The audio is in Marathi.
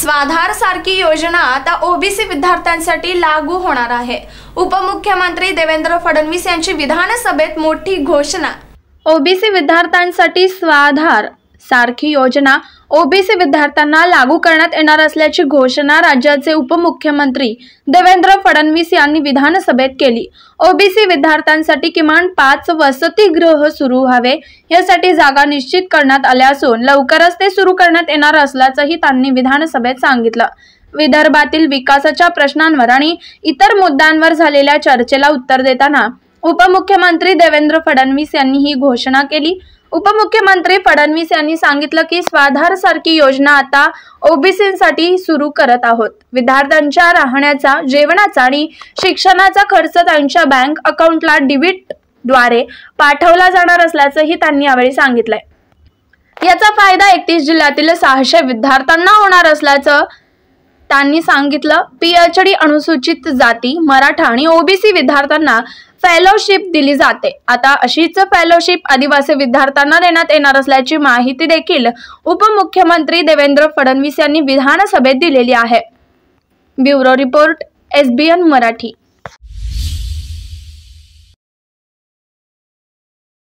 स्वाधार सारखी योजना आता ओबीसी विद्यार्थ्यांसाठी लागू होणार आहे उपमुख्यमंत्री देवेंद्र फडणवीस यांची विधानसभेत मोठी घोषणा ओबीसी विद्यार्थ्यांसाठी स्वाधार सारखी योजना ओबीसी विद्यार्थ्यांना लागू करण्यात येणार असल्याची घोषणा राज्याचे उपमुख्यमंत्री देवेंद्र फडणवीस यांनी विधानसभेत केली ओबीसी विद्यार्थ्यांसाठी किमान पाच वसतिगृह सुरू व्हावे यासाठी जागा निश्चित करण्यात आल्या असून लवकरच ते सुरू करण्यात येणार असल्याचंही त्यांनी विधानसभेत सांगितलं विदर्भातील विकासाच्या प्रश्नांवर आणि इतर मुद्द्यांवर झालेल्या चर्चेला उत्तर देताना उपमुख्यमंत्री देवेंद्र फडणवीस यांनी ही घोषणा केली उपमुख्यमंत्री फडणवीस यांनी सांगितलं की स्वाधार सारखी योजना आता ओबीसीसाठी सुरू करत आहोत विद्यार्थ्यांच्या राहण्याचा जेवणाचा आणि शिक्षणाचा खर्च त्यांच्या बँक अकाउंटला डिबिटद्वारे पाठवला जाणार असल्याचंही त्यांनी यावेळी सांगितलंय याचा फायदा एकतीस जिल्ह्यातील सहाशे विद्यार्थ्यांना होणार असल्याचं त्यांनी सांगितलं पीएचडी अनुसूचित जाती मराठा आणि ओबीसी विद्यार्थ्यांना फेलोशिप दिली जाते आता अशीच फेलोशिप आदिवासी विद्यार्थ्यांना देण्यात येणार असल्याची माहिती देखील उपमुख्यमंत्री देवेंद्र फडणवीस यांनी विधानसभेत दिलेली आहे ब्युरो रिपोर्ट एसबीएन मराठी